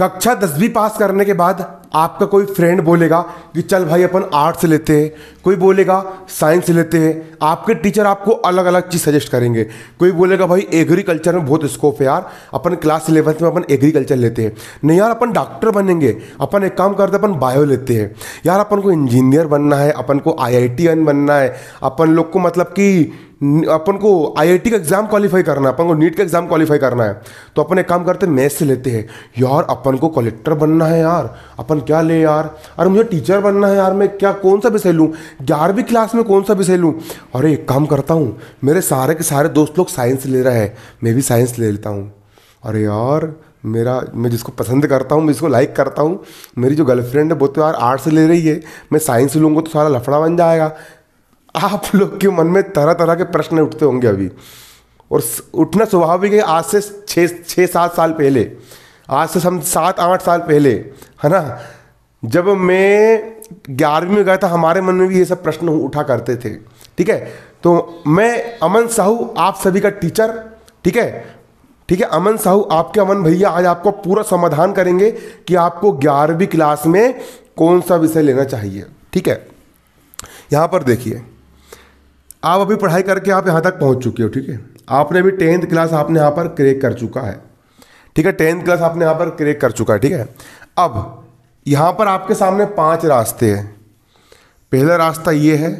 कक्षा दसवीं पास करने के बाद आपका कोई फ्रेंड बोलेगा कि चल भाई अपन आर्ट्स लेते हैं कोई बोलेगा साइंस लेते हैं आपके टीचर आपको अलग अलग चीज़ सजेस्ट करेंगे कोई बोलेगा भाई एग्रीकल्चर में बहुत स्कोप है यार अपन क्लास इलेवंथ में अपन एग्रीकल्चर लेते हैं नहीं यार अपन डॉक्टर बनेंगे अपन एक काम करते अपन बायो लेते हैं यार अपन को इंजीनियर बनना है अपन को आई बनना है अपन लोग को मतलब कि अपन को आईआईटी का एग्जाम क्वालिफाई करना है अपन को नीट का एग्जाम क्वालिफाई करना है तो अपन एक काम करते हैं मैथ से लेते हैं यार अपन को कलेक्टर बनना है यार अपन क्या ले यार अरे मुझे टीचर बनना है यार मैं क्या कौन सा विषय लूँ ग्यारहवीं क्लास में कौन सा विषय लूँ अरे एक काम करता हूँ मेरे सारे के सारे दोस्त लोग साइंस ले रहे हैं मैं भी साइंस ले लेता हूँ अरे यार मेरा मैं जिसको पसंद करता हूँ मैं इसको लाइक करता हूँ मेरी जो गर्लफ्रेंड है वो तो यार आर्ट्स ले रही है मैं साइंस लूँगा तो सारा लफड़ा बन जाएगा आप लोग के मन में तरह तरह के प्रश्न उठते होंगे अभी और उठना स्वाभाविक है आज से छः छः सात साल पहले आज से हम सात आठ साल पहले है ना जब मैं ग्यारहवीं में गया था हमारे मन में भी ये सब प्रश्न उठा करते थे ठीक है तो मैं अमन साहू आप सभी का टीचर ठीक है ठीक है अमन साहू आपके अमन भैया आज आपको पूरा समाधान करेंगे कि आपको ग्यारहवीं क्लास में कौन सा विषय लेना चाहिए ठीक है यहाँ पर देखिए आप अभी पढ़ाई करके आप यहाँ तक पहुँच चुके हो ठीक है आपने अभी टेंथ क्लास आपने यहाँ पर क्रेक कर चुका है ठीक है टेंथ क्लास आपने यहाँ पर क्रेक कर चुका है ठीक है अब यहाँ पर आपके सामने पांच रास्ते हैं पहला रास्ता ये है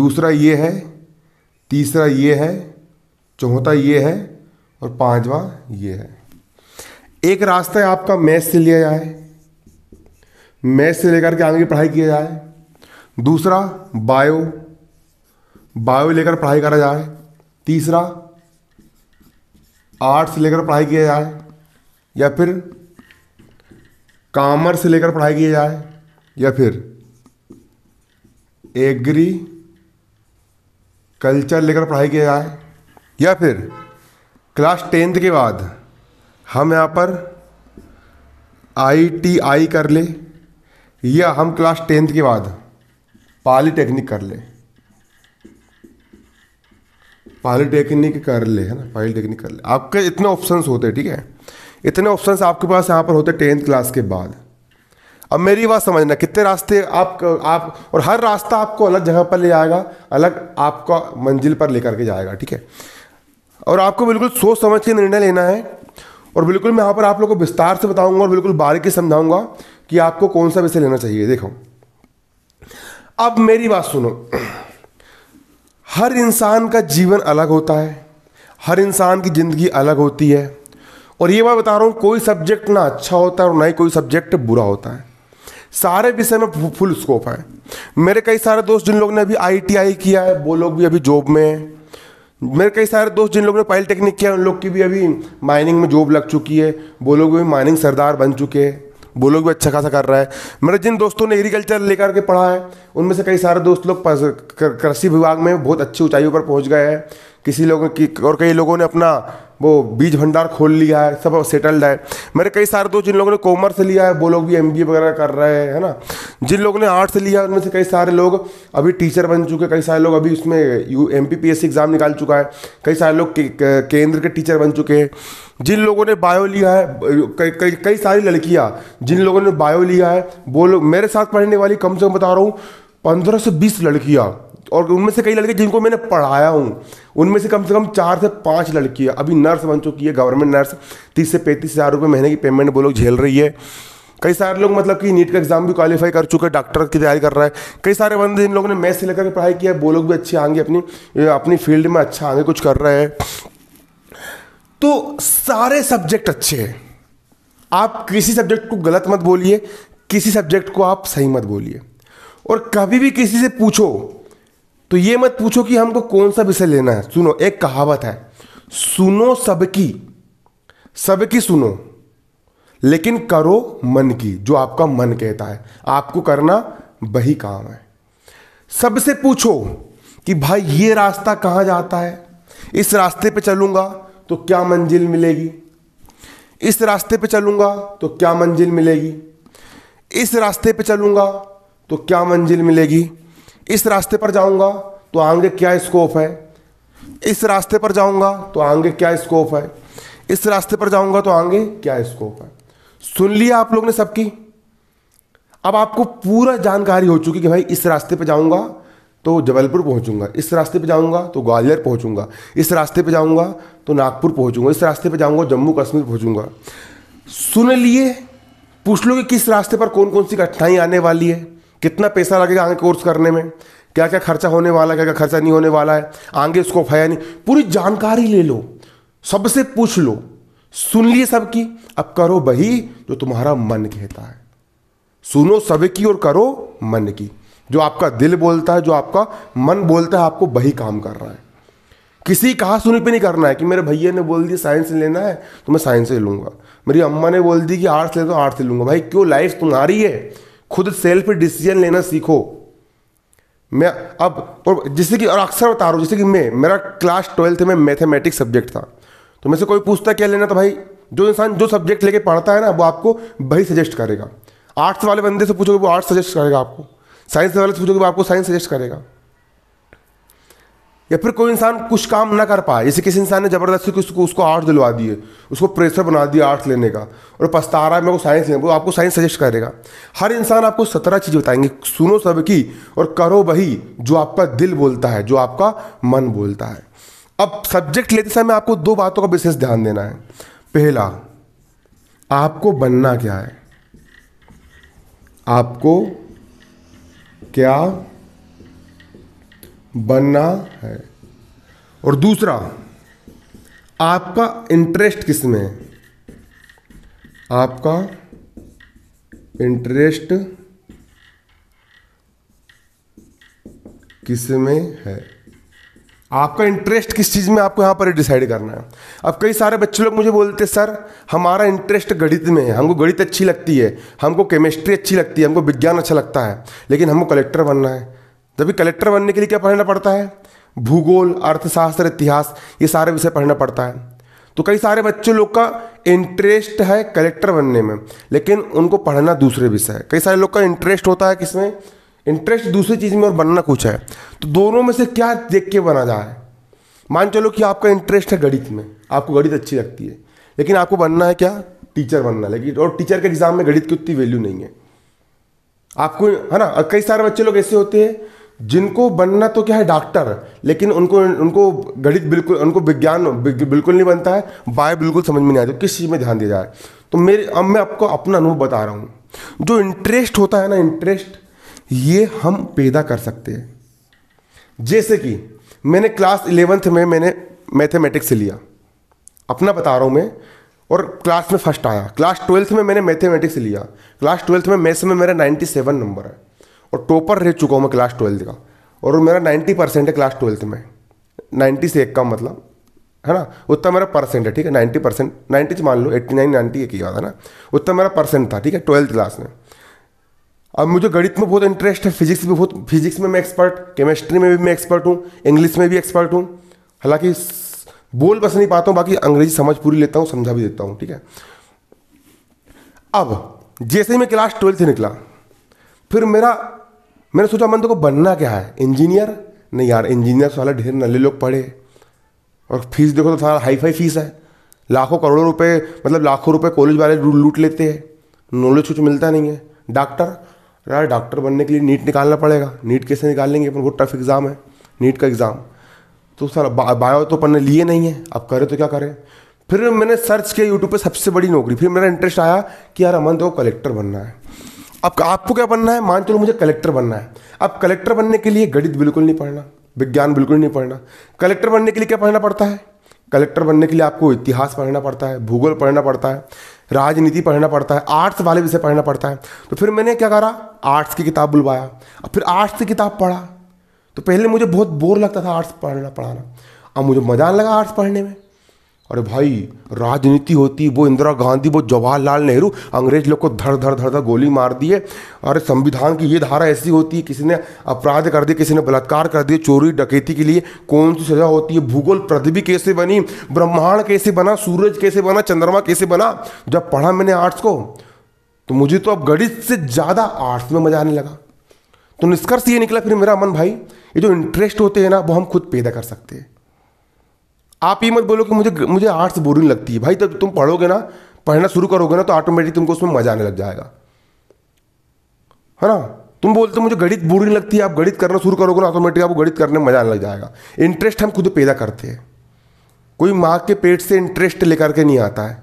दूसरा ये है तीसरा ये है चौथा ये है और पांचवा ये है एक रास्ता है आपका मैथ से लिया जाए मैथ से लेकर के आगे की पढ़ाई किया जाए दूसरा बायो बायो लेकर पढ़ाई करा जाए तीसरा आर्ट्स लेकर पढ़ाई किया जाए या फिर कॉमर्स लेकर पढ़ाई किया जाए या फिर एग्री कल्चर लेकर पढ़ाई किया जाए या फिर क्लास टेंथ के बाद हम यहाँ पर आईटीआई आई कर ले या हम क्लास टेंथ के बाद पॉलीटेक्निक कर लें पॉलीटेक्निक कर ले है ना पॉलीटेक्निक कर ले आपके इतने ऑप्शंस होते हैं ठीक है इतने ऑप्शंस आपके पास यहाँ पर होते हैं टेंथ क्लास के बाद अब मेरी बात समझना कितने रास्ते आप आप और हर रास्ता आपको अलग जगह पर ले जाएगा अलग आपका मंजिल पर लेकर के जाएगा ठीक है और आपको बिल्कुल सोच समझ के निर्णय लेना है और बिल्कुल मैं यहाँ पर आप लोग को विस्तार से बताऊंगा और बिल्कुल बारीकी समझाऊंगा कि आपको कौन सा विषय लेना चाहिए देखो अब मेरी बात सुनो हर इंसान का जीवन अलग होता है हर इंसान की ज़िंदगी अलग होती है और ये मैं बता रहा हूँ कोई सब्जेक्ट ना अच्छा होता है और ना ही कोई सब्जेक्ट बुरा होता है सारे विषय में फुल स्कोप है मेरे कई सारे दोस्त जिन लोगों ने अभी आईटीआई किया है वो लोग भी अभी जॉब में हैं मेरे कई सारे दोस्त जिन लोगों ने पॉलिटेक्निक किया है उन लोग की भी अभी माइनिंग में जॉब लग चुकी है वो लोग भी माइनिंग सरदार बन चुके हैं वो लोग भी अच्छा खासा कर रहा है मेरे मतलब जिन दोस्तों ने एग्रीकल्चर लेकर के पढ़ा है उनमें से कई सारे दोस्त लोग कृषि विभाग में बहुत अच्छी ऊंचाइयों पर पहुंच गए हैं किसी लोगों की और कई लोगों ने अपना वो बीज भंडार खोल लिया है सब सेटल्ड है मेरे कई सारे दोस्त तो जिन लोगों ने कॉमर्स लिया है वो लोग भी एम वगैरह कर रहे हैं है ना जिन लोगों ने आर्ट्स लिया उनमें से कई सारे लोग अभी टीचर बन चुके कई सारे लोग अभी उसमें यू एम एग्ज़ाम निकाल चुका है कई सारे लोग के, केंद्र के टीचर बन चुके हैं जिन लोगों ने बायो लिया है कई कई कई सारी लड़कियाँ जिन लोगों ने बायो लिया है वो लोग मेरे साथ पढ़ने वाली कम से कम बता रहा हूँ पंद्रह से बीस लड़कियाँ और उनमें से कई लड़के जिनको मैंने पढ़ाया हूँ उनमें से कम से कम चार से पाँच लड़कियाँ अभी नर्स बन चुकी है गवर्नमेंट नर्स तीस से पैंतीस हज़ार रुपये महीने की पेमेंट वो लोग झेल रही है कई सारे लोग मतलब कि नीट का एग्जाम भी क्वालिफाई कर चुके हैं डॉक्टर की तैयारी कर रहा है कई सारे बंदे इन लोगों ने मैथ से लेकर के पढ़ाई किया है वो लोग भी अच्छे आएंगे अपनी अपनी फील्ड में अच्छा आगे कुछ कर रहे हैं तो सारे सब्जेक्ट अच्छे हैं आप किसी सब्जेक्ट को गलत मत बोलिए किसी सब्जेक्ट को आप सही मत बोलिए और कभी भी किसी से पूछो तो ये मत पूछो कि हमको कौन सा विषय लेना है सुनो एक कहावत है सुनो सबकी सबकी सुनो लेकिन करो मन की जो आपका मन कहता है आपको करना वही काम है सबसे पूछो कि भाई ये रास्ता कहां जाता है इस रास्ते पे चलूंगा तो क्या मंजिल मिलेगी इस रास्ते पे चलूंगा तो क्या मंजिल मिलेगी इस रास्ते पे चलूंगा तो क्या मंजिल मिलेगी इस रास्ते पर जाऊंगा तो आगे क्या स्कोप है इस रास्ते पर जाऊंगा तो आगे क्या स्कोप है इस रास्ते पर जाऊंगा तो आगे क्या स्कोप है सुन लिया आप लोग ने सबकी अब आपको पूरा जानकारी हो चुकी कि भाई इस रास्ते पर जाऊंगा तो जबलपुर पहुंचूंगा इस रास्ते पर जाऊंगा तो ग्वालियर पहुंचूंगा इस रास्ते पर जाऊंगा तो नागपुर पहुंचूंगा इस रास्ते पर जाऊंगा जम्मू कश्मीर पहुंचूंगा सुन लिए पूछ लो कि किस रास्ते पर कौन कौन सी कठिनाई आने वाली है कितना पैसा लगेगा आगे कोर्स करने में क्या क्या खर्चा होने वाला है क्या क्या खर्चा नहीं होने वाला है आगे उसको फया नहीं पूरी जानकारी ले लो सबसे पूछ लो सुन लिए सबकी अब करो वही जो तुम्हारा मन कहता है सुनो सबकी और करो मन की जो आपका दिल बोलता है जो आपका मन बोलता है आपको वही काम कर रहा है किसी कहा सुनी पे नहीं करना है कि मेरे भैया ने बोल दिया साइंस लेना है तो मैं साइंस से लूंगा मेरी अम्मा ने बोल दी कि आर्ट्स ले तो आर्ट्स से लूंगा भाई क्यों लाइफ तुम्हारी है खुद सेल्फ डिसीजन लेना सीखो मैं अब और जैसे कि और अक्सर बता रहा हूँ जैसे कि मैं मेरा क्लास ट्वेल्थ में मैथमेटिक्स सब्जेक्ट था तो मैं से कोई पूछता क्या लेना तो भाई जो इंसान जो सब्जेक्ट लेके पढ़ता है ना वो आपको वही सजेस्ट करेगा आर्ट्स वाले बंदे से पूछोगे वो आर्ट्स सजेस्ट करेगा आपको साइंस वाले से पूछोगे वो आपको साइंस सजेस्ट करेगा या फिर कोई इंसान कुछ काम ना कर पाए जैसे किसी इंसान ने ज़बरदस्ती उसको उसको आर्ट्स दिलवा दिए उसको प्रेशर बना दिया आर्ट्स लेने का और पछता रहा है मेरे को साइंस लेने वो आपको साइंस सजेस्ट करेगा हर इंसान आपको सत्रह चीजें बताएंगे सुनो सबकी और करो वही जो आपका दिल बोलता है जो आपका मन बोलता है अब सब्जेक्ट लेते समय आपको दो बातों का विशेष ध्यान देना है पहला आपको बनना क्या है आपको क्या बनना है और दूसरा आपका इंटरेस्ट किस में है आपका इंटरेस्ट किस में है आपका इंटरेस्ट किस चीज़ में आपको यहाँ पर डिसाइड करना है अब कई सारे बच्चे लोग मुझे बोलते सर हमारा इंटरेस्ट गणित में है हमको गणित अच्छी लगती है हमको केमिस्ट्री अच्छी लगती है हमको विज्ञान अच्छा लगता है लेकिन हमको कलेक्टर बनना है तभी कलेक्टर बनने के लिए क्या पढ़ना पड़ता है भूगोल अर्थशास्त्र इतिहास ये सारे विषय पढ़ना पड़ता है तो कई सारे बच्चों लोग का इंटरेस्ट है कलेक्टर बनने में लेकिन उनको पढ़ना दूसरे विषय है कई सारे लोग का इंटरेस्ट होता है किसमें इंटरेस्ट दूसरी चीज़ में और बनना कुछ है तो दोनों में से क्या देख के बना जाए मान चलो कि आपका इंटरेस्ट है गणित में आपको गणित अच्छी लगती है लेकिन आपको बनना है क्या टीचर बनना लेकिन और टीचर के एग्ज़ाम में गणित की उतनी वैल्यू नहीं है आपको है ना कई सारे बच्चे लोग ऐसे होते हैं जिनको बनना तो क्या है डॉक्टर लेकिन उनको उनको गणित बिल्कुल उनको विज्ञान बिल्कुल नहीं बनता है बाय बिल्कुल समझ में नहीं आती किस चीज़ में ध्यान दिया जाए तो मेरे अब मैं आपको अपना अनुभव बता रहा हूँ जो इंटरेस्ट होता है ना इंटरेस्ट ये हम पैदा कर सकते हैं जैसे कि मैंने क्लास इलेवेंथ में मैंने मैथमेटिक्स लिया अपना बता रहा हूँ मैं और क्लास में फर्स्ट आया क्लास ट्वेल्थ में मैंने मैथमेटिक्स लिया क्लास ट्वेल्थ में मैथ्स में मेरा नाइन्टी सेवन नंबर है और टॉपर रह चुका हूँ मैं क्लास ट्वेल्थ का और मेरा नाइन्टी परसेंट है क्लास ट्वेल्थ में नाइन्टी से एक का मतलब है ना उतना मेरा परसेंट है ठीक है नाइन्टी परसेंट नाइन्टी से मान लो एट्टी नाइन नाइन्टी एक ही बात है ना उतना मेरा परसेंट था ठीक है ट्वेल्थ क्लास में अब मुझे गणित में बहुत इंटरेस्ट है फिजिक्स भी बहुत फिजिक्स में मैं एक्सपर्ट केमिस्ट्री में भी मैं एक्सपर्ट हूँ इंग्लिश में भी एक्सपर्ट हूँ हालांकि बोल बस नहीं पाता हूँ बाकी अंग्रेजी समझ पूरी लेता हूँ समझा भी देता हूँ ठीक है अब जैसे ही मैं क्लास ट्वेल्थ से निकला फिर मेरा मैंने सोचा मन तो को बनना क्या है इंजीनियर नहीं यार इंजीनियर वाला ढेर नले लोग पढ़े और फीस देखो तो सारा हाई फाई फीस है लाखों करोड़ों रुपए मतलब लाखों रुपए कॉलेज वाले लूट लेते हैं नॉलेज कुछ मिलता नहीं है डॉक्टर यार डॉक्टर बनने के लिए नीट निकालना पड़ेगा नीट कैसे निकाल लेंगे अपन बहुत टफ एग्ज़ाम है नीट का एग्ज़ाम तो सर बायो तो अपन ने लिए नहीं है अब करें तो क्या करें फिर मैंने सर्च किया यूट्यूब पर सबसे बड़ी नौकरी फिर मेरा इंटरेस्ट आया कि यार अमन तो कलेक्टर बनना है अब आपको क्या बनना है मान चलो मुझे कलेक्टर बनना है अब कलेक्टर बनने के लिए गणित बिल्कुल नहीं पढ़ना विज्ञान बिल्कुल नहीं पढ़ना कलेक्टर बनने के लिए क्या पढ़ना पड़ता है कलेक्टर बनने के लिए आपको इतिहास पढ़ना पड़ता है भूगोल पढ़ना पड़ता है राजनीति पढ़ना पड़ता है आर्ट्स वाले विषय पढ़ना पड़ता है तो फिर मैंने क्या करा आर्ट्स की किताब बुलवाया और फिर आर्ट्स की किताब पढ़ा तो पहले मुझे बहुत बोर लगता था आर्ट्स पढ़ना पढ़ाना अब मुझे मज़ा लगा आर्ट्स पढ़ने में अरे भाई राजनीति होती वो इंदिरा गांधी वो जवाहरलाल नेहरू अंग्रेज लोग को धर धर धर धर गोली मार दिए अरे संविधान की ये धारा ऐसी होती है किसी ने अपराध कर दिया किसी ने बलात्कार कर दिया चोरी डकैती के लिए कौन सी सजा होती है भूगोल पृथ्वी कैसे बनी ब्रह्मांड कैसे बना सूरज कैसे बना चंद्रमा कैसे बना जब पढ़ा मैंने आर्ट्स को तो मुझे तो अब गणित से ज़्यादा आर्ट्स में मजा आने लगा तो निष्कर्ष ये निकला फिर मेरा मन भाई ये जो इंटरेस्ट होते हैं ना वो हम खुद पैदा कर सकते हैं आप ये मत बोलो कि मुझे मुझे आर्ट्स बोरिंग लगती है भाई तब तुम पढ़ोगे ना पढ़ना शुरू करोगे ना तो ऑटोमेटिक तुमको उसमें मजा आने लग जाएगा है ना तुम बोलते हो मुझे गणित बोरिंग लगती है आप गणित करना शुरू करोगे ना ऑटोमेटिक आपको गणित करने में मजा आने लग जाएगा इंटरेस्ट हम खुद पैदा करते हैं कोई माँ के पेट से इंटरेस्ट लेकर के नहीं आता है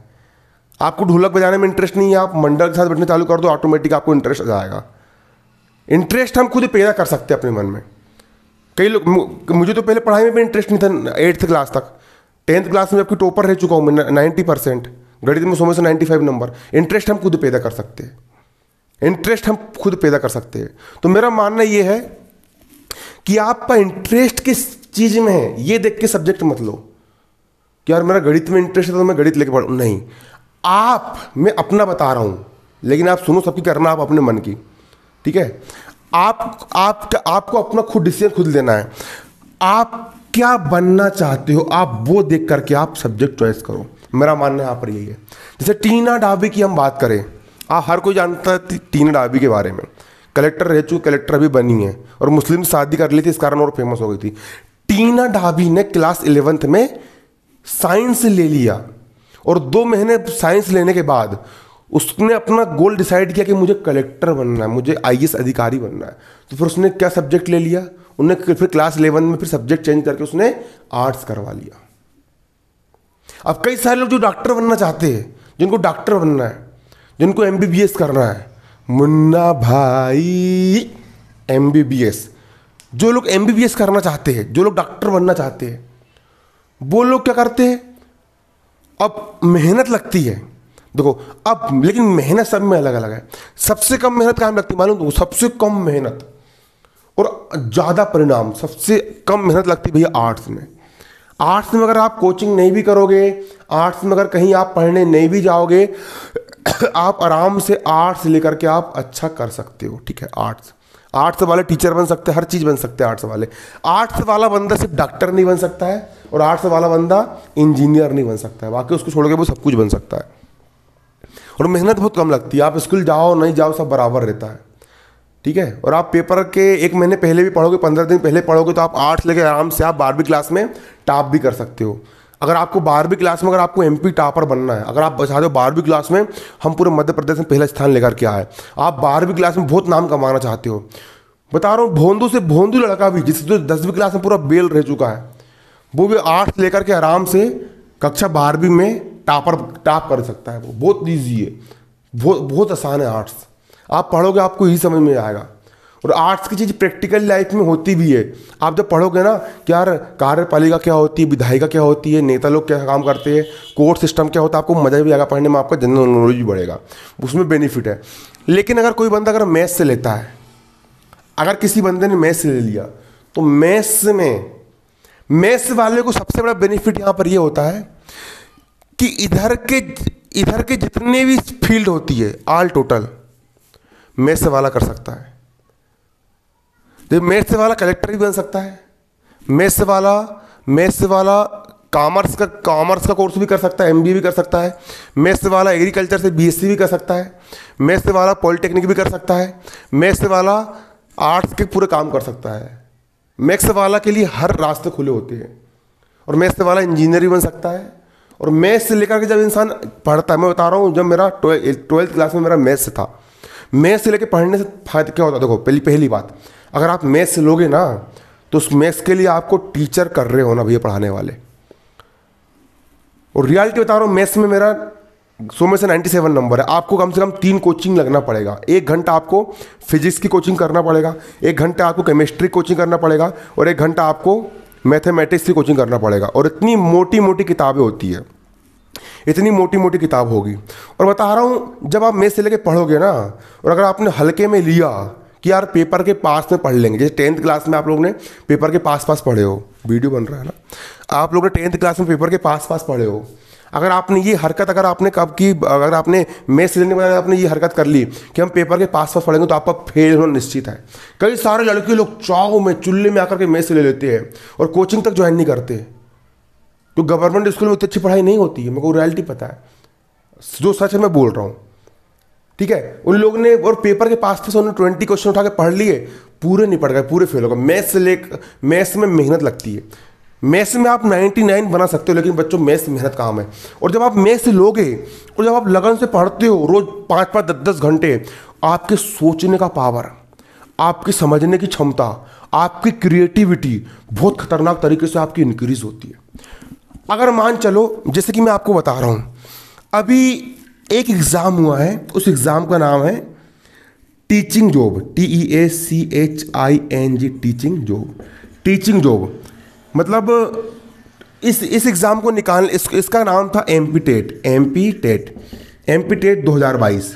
आपको ढोलक बजाने में इंटरेस्ट नहीं है आप मंडल के साथ बैठने चालू कर दो ऑटोमेटिक आपको इंटरेस्ट आ जाएगा इंटरेस्ट हम खुद पैदा कर सकते हैं अपने मन में कई लोग मुझे तो पहले पढ़ाई में भी इंटरेस्ट नहीं था एट्थ क्लास तक टेंथ क्लास में आपकी टॉपर रह चुका हूँ मैं नाइन्टी परसेंट गणित में सौ नाइन्टी फाइव नंबर इंटरेस्ट हम खुद पैदा कर सकते हैं इंटरेस्ट हम खुद पैदा कर सकते हैं तो मेरा मानना ये है कि आपका इंटरेस्ट किस चीज़ में है ये देख के सब्जेक्ट मत लो कि यार मेरा गणित में इंटरेस्ट है तो मैं गणित लेके पढ़ू नहीं आप मैं अपना बता रहा हूँ लेकिन आप सुनो सबकी करना आप अपने मन की ठीक है आप आप आपको अपना खुद डिसीजन खुद लेना है आप क्या बनना चाहते हो आप वो देख करके आप सब्जेक्ट चॉइस करो मेरा मानना यहाँ पर यही है जैसे टीना डाबी की हम बात करें आप हर कोई जानता है टीना डाबी के बारे में कलेक्टर रह चुके कलेक्टर अभी बनी है और मुस्लिम शादी कर ली थी इस कारण और फेमस हो गई थी टीना डाबी ने क्लास इलेवेंथ में साइंस ले लिया और दो महीने साइंस लेने के बाद उसने अपना गोल डिसाइड किया कि मुझे कलेक्टर बनना है मुझे आई अधिकारी बनना है तो फिर उसने क्या सब्जेक्ट ले लिया उन्होंने फिर क्लास इलेवन में फिर सब्जेक्ट चेंज करके उसने आर्ट्स करवा लिया अब कई सारे लोग जो डॉक्टर बनना चाहते हैं जिनको डॉक्टर बनना है जिनको एम करना है मुन्ना भाई एम जो लोग एम करना चाहते हैं जो लोग डॉक्टर बनना चाहते हैं वो लोग क्या करते हैं अब मेहनत लगती है देखो अब लेकिन मेहनत सब में अलग अलग है सबसे कम मेहनत कहाँ लगती है मालूम तुमको सबसे कम मेहनत और ज़्यादा परिणाम सबसे कम मेहनत लगती भैया आर्ट्स में आर्ट्स में अगर आप कोचिंग नहीं भी करोगे आर्ट्स में अगर कहीं आप पढ़ने नहीं भी जाओगे आप आराम से आर्ट्स लेकर के आप अच्छा कर सकते हो ठीक है आर्ट्स आर्ट्स वाले टीचर बन सकते हैं हर चीज़ बन सकते हैं आर्ट्स वाले आर्ट्स वाला बंदा सिर्फ डॉक्टर नहीं बन सकता है और आर्ट्स वाला बंदा इंजीनियर नहीं बन सकता है बाकी उसको छोड़ के वो सब कुछ बन सकता है और मेहनत बहुत कम लगती है आप स्कूल जाओ नहीं जाओ सब बराबर रहता है ठीक है और आप पेपर के एक महीने पहले भी पढ़ोगे पंद्रह दिन पहले पढ़ोगे तो आप आर्ट्स लेके आराम से आप बारहवीं क्लास में टॉप भी कर सकते हो अगर आपको बारहवीं क्लास में अगर आपको एम पी टापर बनना है अगर आप चाहते हो बारहवीं क्लास में हम पूरे मध्य प्रदेश में पहला स्थान लेकर के आए आप बारहवीं क्लास में बहुत नाम कमाना चाहते हो बता रहा हूँ भोंदू से भोंदू लड़का भी जिससे जो तो दसवीं क्लास में पूरा बेल रह चुका है वो भी आर्ट्स लेकर के आराम से कक्षा बारहवीं में टापर टाप कर सकता है वो बहुत ईजी है बहुत बहुत आसान है आर्ट्स आप पढ़ोगे आपको यही समझ में आएगा और आर्ट्स की चीज़ प्रैक्टिकल लाइफ में होती भी है आप जब पढ़ोगे ना कि यार कार्यपालिका क्या होती है विधायिका क्या होती है नेता लोग क्या काम करते हैं कोर्ट सिस्टम क्या होता है आपको मज़ा भी आएगा पढ़ने में आपका जनरल नॉलेज भी बढ़ेगा उसमें बेनिफिट है लेकिन अगर कोई बंदा अगर मैथ्स से लेता है अगर किसी बंदे ने मैथ्स ले लिया तो मैथ्स में मैथ्स वाले को सबसे बड़ा बेनिफिट यहाँ पर यह होता है कि इधर के इधर के जितने भी फील्ड होती है ऑल टोटल मैथ से वाला कर सकता है जब मैथ से वाला कलेक्टर भी बन सकता है मैथ से वाला मैथ से वाला कॉमर्स का कॉमर्स का कोर्स भी कर सकता है एमबीए भी कर सकता है मैथ्स वाला एग्रीकल्चर से बीएससी भी कर सकता है मैथ्स वाला पॉलिटेक्निक भी कर सकता है मैथ्स वाला आर्ट्स के पूरे काम कर सकता है मैथ्स वाला के लिए हर रास्ते खुले होते हैं और मैथ्स वाला इंजीनियर भी बन सकता है और मैथ्स से लेकर के जब इंसान पढ़ता है मैं बता रहा हूँ जब मेरा ट्वेल्थ क्लास में मेरा मैथ्स था मैथ्स से लेकर पढ़ने से फायदा क्या होता है देखो पहली पहली बात अगर आप मैथ्स से लोगे ना तो उस मैथ्स के लिए आपको टीचर कर रहे हो ना भैया पढ़ाने वाले और रियलिटी बता रहा हूँ मैथ्स में मेरा सो में से नाइन्टी सेवन नंबर है आपको कम से कम तीन कोचिंग लगना पड़ेगा एक घंटा आपको फिजिक्स की कोचिंग करना पड़ेगा एक घंटा आपको केमिस्ट्री कोचिंग करना पड़ेगा और एक घंटा आपको मैथमेटिक्स की कोचिंग करना पड़ेगा और इतनी मोटी मोटी किताबें होती है इतनी मोटी मोटी किताब होगी और बता रहा हूँ जब आप मेथ से लेके पढ़ोगे ना और अगर आपने हल्के में लिया कि यार पेपर के पास में पढ़ लेंगे जैसे टेंथ क्लास में आप लोग ने पेपर के पास पास पढ़े हो वीडियो बन रहा है ना आप लोग ने टेंथ क्लास में पेपर के पास पास पढ़े हो अगर आपने ये हरकत अगर आपने कब की अगर आपने मैथ सीजन के बाद आपने ये हरकत कर ली कि हम पेपर के पास पास पढ़ेंगे तो आपका फेल होना निश्चित है कई सारे लड़के लोग चाव में चुल्ले में आकर के मैथ ले लेते हैं और कोचिंग तक ज्वाइन नहीं करते तो गवर्नमेंट स्कूल में उतनी अच्छी पढ़ाई नहीं होती है मेरे को रियलिटी पता है जो सच है मैं बोल रहा हूँ ठीक है उन लोगों ने और पेपर के पास थे उन्होंने ट्वेंटी क्वेश्चन उठा के पढ़ लिए पूरे नहीं पढ़ गए पूरे फेल हो गए मैथ्स से ले मैथ्स में मेहनत लगती है मैथ्स में आप 99 बना सकते हो लेकिन बच्चों मैथ्स मेहनत काम है और जब आप मैथ्स लोगे और जब आप लगन से पढ़ते हो रोज पाँच पाँच दस दस घंटे आपके सोचने का पावर आपकी समझने की क्षमता आपकी क्रिएटिविटी बहुत खतरनाक तरीके से आपकी इंक्रीज होती है अगर मान चलो जैसे कि मैं आपको बता रहा हूँ अभी एक एग्ज़ाम हुआ है उस एग्ज़ाम का नाम है teaching job T E A C H I N G teaching job teaching job मतलब इस इस एग्ज़ाम को निकाल इस, इसका नाम था M P TET M P TET M P TET दो हज़ार बाईस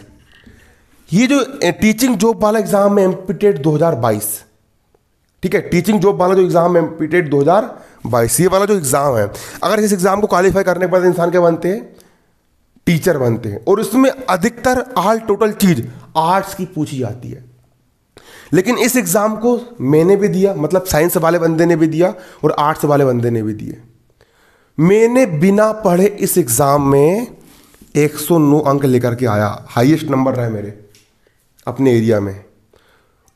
ये जो टीचिंग जॉब वाला एग्ज़ाम है एम पी टेट दो हज़ार बाईस ठीक है टीचिंग जॉब वाला जो एग्ज़ाम है एम पी टेट दो हज़ार बाईस ये वाला जो एग्ज़ाम है अगर इस एग्ज़ाम को क्वालिफाई करने के बाद इंसान क्या बनते हैं टीचर बनते हैं और उसमें अधिकतर आल टोटल चीज आर्ट्स की पूछी जाती है लेकिन इस एग्ज़ाम को मैंने भी दिया मतलब साइंस वाले बंदे ने भी दिया और आर्ट्स वाले बंदे ने भी दिए मैंने बिना पढ़े इस एग्ज़ाम में 109 अंक लेकर के आया हाईएस्ट नंबर रहे मेरे अपने एरिया में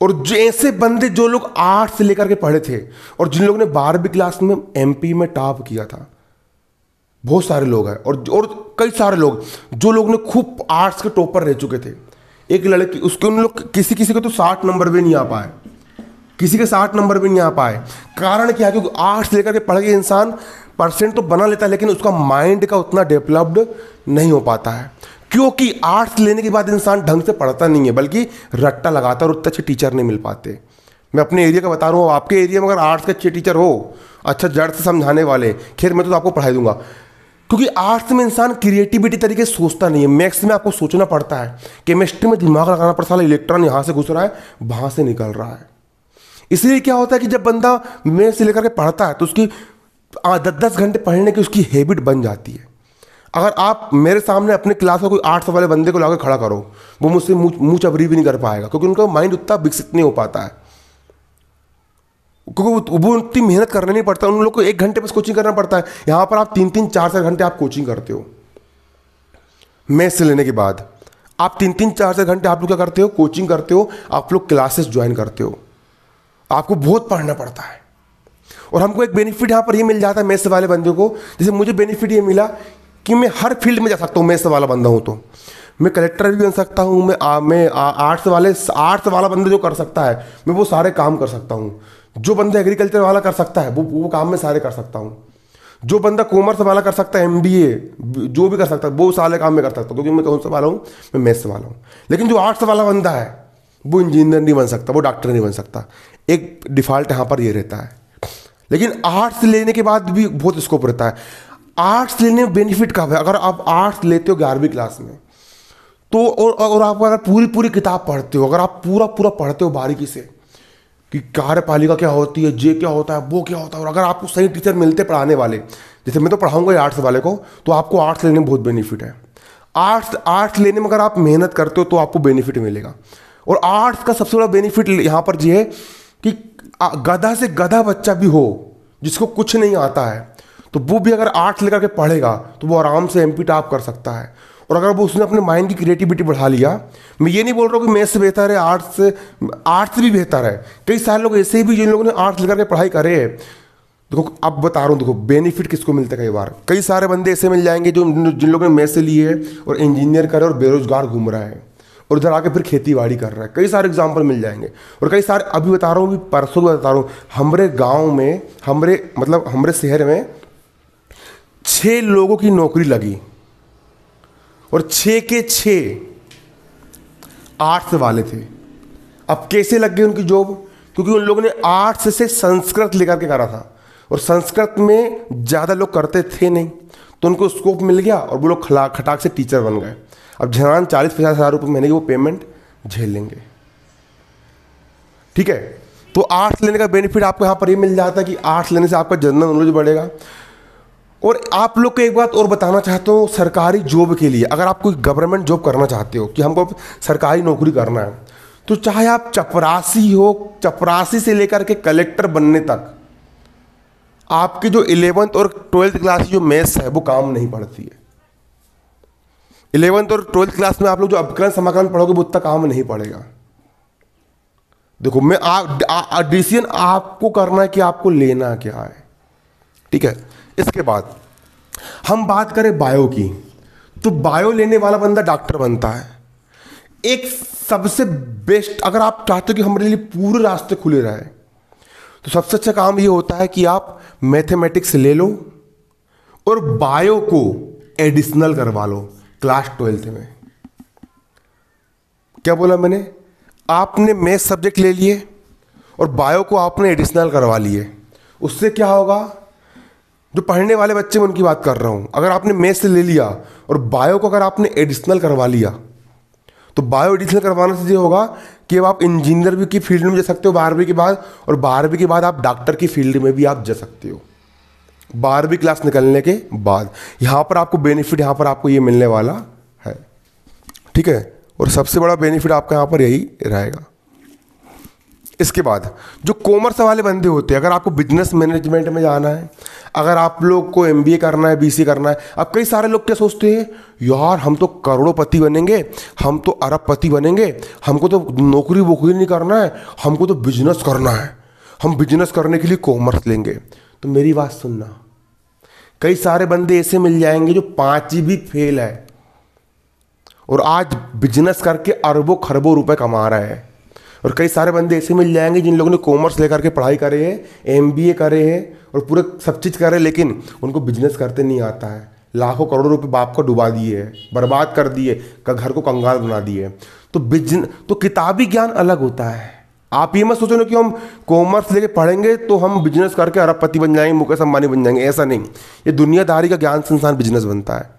और जैसे बंदे जो लोग आर्ट्स लेकर के पढ़े थे और जिन लोगों ने बारहवीं क्लास में एमपी में टॉप किया था बहुत सारे लोग हैं और और कई सारे लोग जो लोग ने खूब आर्ट्स के टॉपर रह चुके थे एक लड़की उसके उन लोग किसी किसी के तो साठ नंबर भी नहीं आ पाए किसी के साठ नंबर भी नहीं आ पाए कारण क्या है क्योंकि आर्ट्स लेकर के पढ़ के इंसान परसेंट तो बना लेता है लेकिन उसका माइंड का उतना डेवलप्ड नहीं हो पाता है क्योंकि आर्ट्स लेने के बाद इंसान ढंग से पढ़ता नहीं है बल्कि रट्टा लगाता है और उतने अच्छे टीचर नहीं मिल पाते मैं अपने एरिया का बता रहा हूँ आपके एरिया में अगर आर्ट्स के अच्छे टीचर हो अच्छा जड़ से समझाने वाले खैर मैं तो आपको पढ़ाई दूंगा क्योंकि आर्ट्स में इंसान क्रिएटिविटी तरीके से सोचता नहीं है मैथ्स में आपको सोचना पड़ता है केमिस्ट्री में दिमाग लगाना पड़ता है इलेक्ट्रॉन यहाँ से घुस रहा है वहाँ से निकल रहा है इसलिए क्या होता है कि जब बंदा मैथ्स से लेकर के पढ़ता है तो उसकी दस दस घंटे पढ़ने की उसकी हैबिट बन जाती है अगर आप मेरे सामने अपने क्लास में कोई आर्ट्स वाले बंदे को लाकर खड़ा करो वो मुझसे मुँह चबरी भी नहीं कर पाएगा क्योंकि उनका माइंड उतना विकसित नहीं हो पाता है क्योंकि वो वो उतनी मेहनत करने नहीं पड़ता उन लोग को एक घंटे बस कोचिंग करना पड़ता है यहाँ पर आप तीन तीन चार चार घंटे आप कोचिंग करते हो मैथ्स लेने के बाद आप तीन तीन चार चार घंटे आप लोग क्या करते हो कोचिंग करते हो आप लोग क्लासेस ज्वाइन करते हो आपको बहुत पढ़ना पड़ता है और हमको एक बेनिफिट यहाँ पर ये मिल जाता है मैथ्स वाले बंदे को जैसे मुझे बेनिफिट ये मिला कि मैं हर फील्ड में जा सकता हूँ मैथ्स वाला बंदा हूँ तो मैं कलेक्टर भी बन सकता हूँ मैं आ, मैं आर्ट्स वाले आर्ट्स वाला बंदा जो कर सकता है मैं वो सारे काम कर सकता हूँ जो बंदा एग्रीकल्चर वाला कर सकता है वो वो काम में सारे कर सकता हूँ जो बंदा कॉमर्स वाला कर सकता है एम जो भी कर सकता है वो सारे काम में कर सकता हूँ क्योंकि मैं कौन सा वाला हूँ मैं मैथ्स वाला हूँ लेकिन जो आर्ट्स वाला बंदा है वो इंजीनियर नहीं बन सकता वो डॉक्टर नहीं बन सकता एक डिफ़ॉल्ट यहाँ पर ये रहता है लेकिन आर्ट्स लेने के बाद भी बहुत स्कोप रहता है आर्ट्स लेने में बेनिफिट कब है अगर आप आर्ट्स लेते हो ग्यारहवीं क्लास में तो और, और आप अगर पूरी पूरी किताब पढ़ते हो अगर आप पूरा पूरा पढ़ते हो बारीकी से कि कार्यपालिका क्या होती है जे क्या होता है वो क्या होता है और अगर आपको सही टीचर मिलते पढ़ाने वाले जैसे मैं तो पढ़ाऊंगा आर्ट्स वाले को तो आपको आर्ट्स लेने में बहुत बेनिफिट है आर्ट्स आर्ट्स लेने में अगर आप मेहनत करते हो तो आपको बेनिफिट मिलेगा और आर्ट्स का सबसे बड़ा बेनिफिट यहाँ पर ये है कि गधा से गधा बच्चा भी हो जिसको कुछ नहीं आता है तो वो भी अगर आर्ट्स लेकर के पढ़ेगा तो वो आराम से एम टॉप कर सकता है और अगर वो उसने अपने माइंड की क्रिएटिविटी बढ़ा लिया मैं ये नहीं बोल रहा हूँ कि मैथ से बेहतर है आर्ट्स से आर्ट्स भी बेहतर है कई सारे लोग ऐसे भी जिन लोगों ने आर्ट्स लेकर के पढ़ाई करे है देखो अब बता रहा हूँ देखो बेनिफिट किसको मिलता है कई बार कई सारे बंदे ऐसे मिल जाएंगे जो जिन लोगों ने मैथ से लिए और इंजीनियर करे और बेरोजगार घूम रहा है और उधर आके फिर खेती बाड़ी कर रहा है कई सारे एग्जाम्पल मिल जाएंगे और कई सारे अभी बता रहा हूँ अभी परसों बता रहा हूँ हमारे गाँव में हमारे मतलब हमारे शहर में छः लोगों की नौकरी लगी और छः के छः आर्ट्स वाले थे अब कैसे लग गई उनकी जॉब क्योंकि उन लोगों ने आर्ट्स से संस्कृत लेकर के करा था और संस्कृत में ज़्यादा लोग करते थे नहीं तो उनको स्कोप मिल गया और वो लोग खला खटाक से टीचर बन गए अब झरान चालीस पचास हज़ार रुपये महीने की वो पेमेंट झेल लेंगे ठीक है तो आर्ट्स लेने का बेनिफिट आपको यहाँ पर ही मिल जाता है कि आर्ट्स लेने से आपका जनरल नॉलेज बढ़ेगा और आप लोग को एक बात और बताना चाहता हूँ सरकारी जॉब के लिए अगर आप कोई गवर्नमेंट जॉब करना चाहते हो कि हमको सरकारी नौकरी करना है तो चाहे आप चपरासी हो चपरासी से लेकर के कलेक्टर बनने तक आपकी जो इलेवेंथ और ट्वेल्थ क्लास जो मैथ्स है वो काम नहीं पड़ती है इलेवेंथ और ट्वेल्थ क्लास में आप लोग जो अवकरण समाकरण पढ़ोगे वो उतना काम नहीं पड़ेगा देखो मैं आप डिसीजन आपको करना है कि आपको लेना क्या है ठीक है इसके बाद हम बात करें बायो की तो बायो लेने वाला बंदा डॉक्टर बनता है एक सबसे बेस्ट अगर आप चाहते हो कि हमारे लिए पूरे रास्ते खुले रहे तो सबसे अच्छा काम ये होता है कि आप मैथमेटिक्स ले लो और बायो को एडिशनल करवा लो क्लास ट्वेल्थ में क्या बोला मैंने आपने मैथ सब्जेक्ट ले लिए और बायो को आपने एडिशनल करवा लिए उससे क्या होगा जो पढ़ने वाले बच्चे में उनकी बात कर रहा हूँ अगर आपने मैथ से ले लिया और बायो को अगर आपने एडिशनल करवा लिया तो बायो एडिशनल करवाने से ये होगा कि अब आप इंजीनियर भी की फील्ड में जा सकते हो बारहवीं के बाद और बारहवीं के बाद आप डॉक्टर की फील्ड में भी आप जा सकते हो बारहवीं क्लास निकलने के बाद यहाँ पर आपको बेनिफिट यहाँ पर आपको ये मिलने वाला है ठीक है और सबसे बड़ा बेनिफिट आपका यहाँ पर यही रहेगा इसके बाद जो कॉमर्स वाले बंदे होते हैं अगर आपको बिजनेस मैनेजमेंट में जाना है अगर आप लोग को एम करना है बी करना है अब कई सारे लोग क्या सोचते हैं यार हम तो करोड़पति बनेंगे हम तो अरब पति बनेंगे हमको तो नौकरी वोकरी नहीं करना है हमको तो बिजनेस करना है हम बिजनेस करने के लिए कॉमर्स लेंगे तो मेरी बात सुनना कई सारे बंदे ऐसे मिल जाएंगे जो पाँच भी फेल है और आज बिजनेस करके अरबों खरबों रुपए कमा रहा है और कई सारे बंदे ऐसे मिल जाएंगे जिन लोगों ने कॉमर्स लेकर के पढ़ाई करे है एम बी ए करे है और पूरे सब चीज़ करे लेकिन उनको बिजनेस करते नहीं आता है लाखों करोड़ों रुपए बाप को डुबा दिए है बर्बाद कर दिए घर को कंगाल बना दिए तो बिजन तो किताबी ज्ञान अलग होता है आप ये मत सोचो ना कि हम कॉमर्स लेके पढ़ेंगे तो हम बिजनेस करके अरबपति बन जाएंगे मुकेश अंबानी बन जाएंगे ऐसा नहीं ये दुनियादारी का ज्ञान संसार बिजनेस बनता है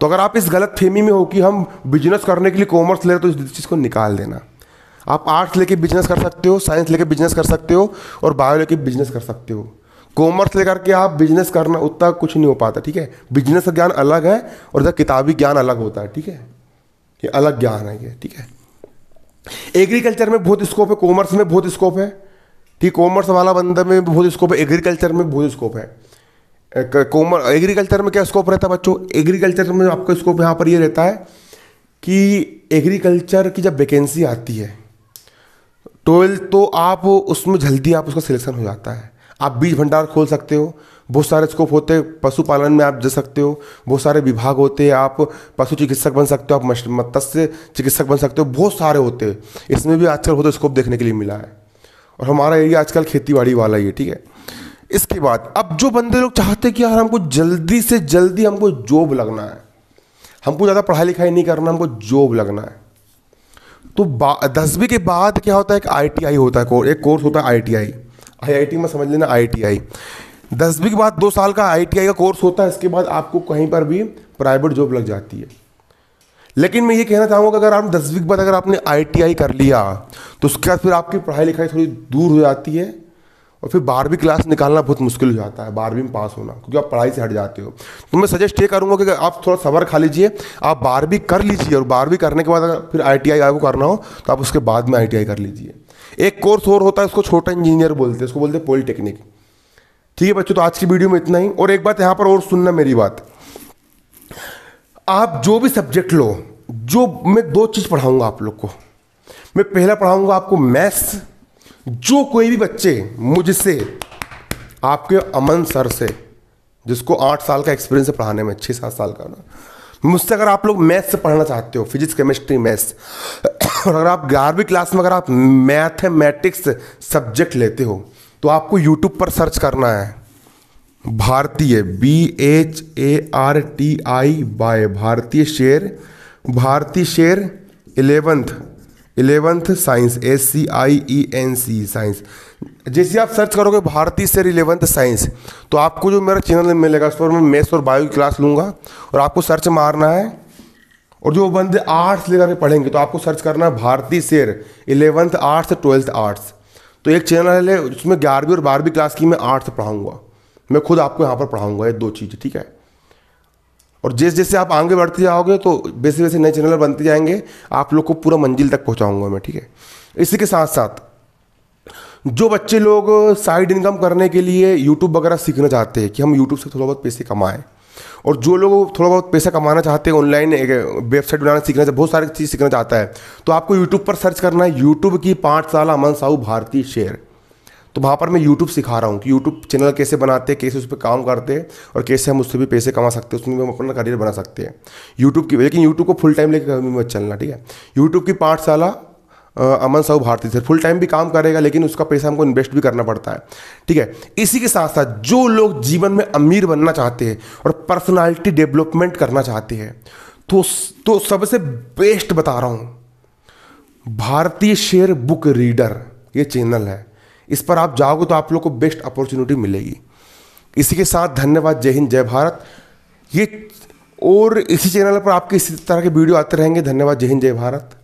तो अगर आप इस गलत फहमी में हो कि हम बिजनेस करने के लिए कॉमर्स ले रहे तो इस चीज़ को निकाल देना आप आर्ट्स लेके बिजनेस कर सकते हो साइंस लेके बिजनेस कर सकते हो और बायो लेके बिजनेस कर सकते हो कॉमर्स लेकर के आप बिजनेस करना उतना कुछ नहीं हो पाता ठीक है बिजनेस का ज्ञान अलग है और इधर किताबी ज्ञान अलग होता है ठीक है ये अलग ज्ञान है ये ठीक है एग्रीकल्चर में बहुत स्कोप है कॉमर्स में बहुत स्कोप है ठीक कॉमर्स वाला बंदा में बहुत स्कोप है एग्रीकल्चर में बहुत स्कोप है कॉमर्स एग्रीकल्चर में क्या स्कोप रहता है बच्चों एग्रीकल्चर में आपका स्कोप यहाँ पर ये यह रहता है कि एग्रीकल्चर की जब वैकेंसी आती है ट्वेल्थ तो आप उसमें जल्दी आप उसका सिलेक्शन हो जाता है आप बीज भंडार खोल सकते हो बहुत सारे स्कोप होते हैं पशुपालन में आप जा सकते हो बहुत सारे विभाग होते हैं आप पशु चिकित्सक बन सकते हो आप मत्स्य चिकित्सक बन सकते हो बहुत सारे होते हैं इसमें भी आजकल बहुत स्कोप देखने के लिए मिला है और हमारा एरिया आजकल खेती बाड़ी वाला ही है ठीक है इसके बाद अब जो बंदे लोग चाहते कि यार हमको जल्दी से जल्दी हमको जॉब लगना है हमको ज़्यादा पढ़ाई लिखाई नहीं करना हमको जॉब लगना है तो दसवीं के बाद क्या होता है एक आईटीआई होता है कोर्स एक कोर्स होता है आईटीआई आईआईटी में समझ लेना आईटीआई दसवीं के बाद दो साल का आईटीआई का कोर्स होता है इसके बाद आपको कहीं पर भी प्राइवेट जॉब लग जाती है लेकिन मैं ये कहना चाहूँगा कि अगर आप दसवीं के बाद अगर आपने आईटीआई कर लिया तो उसके बाद फिर आपकी पढ़ाई लिखाई थोड़ी दूर हो जाती है और फिर बारहवीं क्लास निकालना बहुत मुश्किल हो जाता है बारहवीं में पास होना क्योंकि आप पढ़ाई से हट जाते हो तो मैं सजेस्ट ये करूँगा कि आप थोड़ा सबर खा लीजिए आप बारहवीं कर लीजिए और बारहवीं करने के बाद अगर फिर आई आपको करना हो तो आप उसके बाद में आई कर लीजिए एक कोर्स और होता है उसको छोटा इंजीनियर बोलते हैं उसको बोलते हैं पॉलीटेक्निक ठीक है बच्चों तो आज की वीडियो में इतना ही और एक बात यहाँ पर और सुनना मेरी बात आप जो भी सब्जेक्ट लो जो मैं दो चीज़ पढ़ाऊँगा आप लोग को मैं पहला पढ़ाऊँगा आपको मैथ्स जो कोई भी बच्चे मुझसे आपके अमन सर से जिसको आठ साल का एक्सपीरियंस है पढ़ाने में छः सात साल का ना मुझसे अगर आप लोग मैथ्स से पढ़ना चाहते हो फिजिक्स केमिस्ट्री मैथ्स और अगर आप ग्यारहवीं क्लास में अगर आप मैथमेटिक्स सब्जेक्ट लेते हो तो आपको यूट्यूब पर सर्च करना है Bhartiya B H A R T I by Bhartiya share Bhartiya share eleventh eleventh science S C I E N C science जैसे आप सर्च करोगे भारतीय से इलेवंथ साइंस तो आपको जो मेरा चैनल मिलेगा उस पर मैं मैथ्स और बायो की क्लास लूँगा और आपको सर्च मारना है और जो बंदे आर्ट्स लेकर के पढ़ेंगे तो आपको सर्च करना है भारतीय शेर इलेवंथ आर्ट्स ट्वेल्थ आर्ट्स तो एक चैनल है उसमें ग्यारहवीं और बारहवीं क्लास की मैं आर्ट्स पढ़ाऊँगा मैं खुद आपको यहाँ पर पढ़ाऊँगा ये दो चीज़ें ठीक है और जैसे जैसे आप आगे बढ़ते जाओगे तो वैसे वैसे नए चैनल बनते जाएंगे आप लोग को पूरा मंजिल तक पहुँचाऊँगा मैं ठीक है इसी के साथ साथ जो बच्चे लोग साइड इनकम करने के लिए यूट्यूब वगैरह सीखना चाहते हैं कि हम यूट्यूब से थोड़ा बहुत पैसे कमाएं और जो लोग थोड़ा बहुत पैसा कमाना चाहते हैं ऑनलाइन एक वेबसाइट बनाना सीखना चाहते बहुत सारी चीज़ सीखना चाहता है तो आपको यूट्यूब पर सर्च करना है यूट्यूब की पाँच साल अमन साहू भारती शेयर तो वहाँ पर मैं यूट्यूब सिखा रहा हूँ कि यूट्यूब चैनल कैसे बनाते हैं कैसे उस पर काम करते हैं और कैसे हम उससे भी पैसे कमा सकते हैं उसमें हम अपना करियर बना सकते हैं यूट्यूब की लेकिन यूट्यूब को फुल टाइम लेकर मत चलना ठीक है यूट्यूब की पाठशाला Aman Sahu Bharti sir full time भी काम करेगा लेकिन उसका पैसा हमको इन्वेस्ट भी करना पड़ता है ठीक है इसी के साथ साथ जो लोग जीवन में अमीर बनना चाहते हैं और पर्सनालिटी डेवलपमेंट करना चाहते हैं तो तो सबसे बेस्ट बता रहा हूँ भारतीय शेयर बुक रीडर ये चैनल है इस पर आप जाओगे तो आप लोग को बेस्ट अपॉर्चुनिटी मिलेगी इसी के साथ धन्यवाद जय हिंद जय भारत ये और इसी चैनल पर आपके इसी तरह के वीडियो आते रहेंगे धन्यवाद जय हिंद जय भारत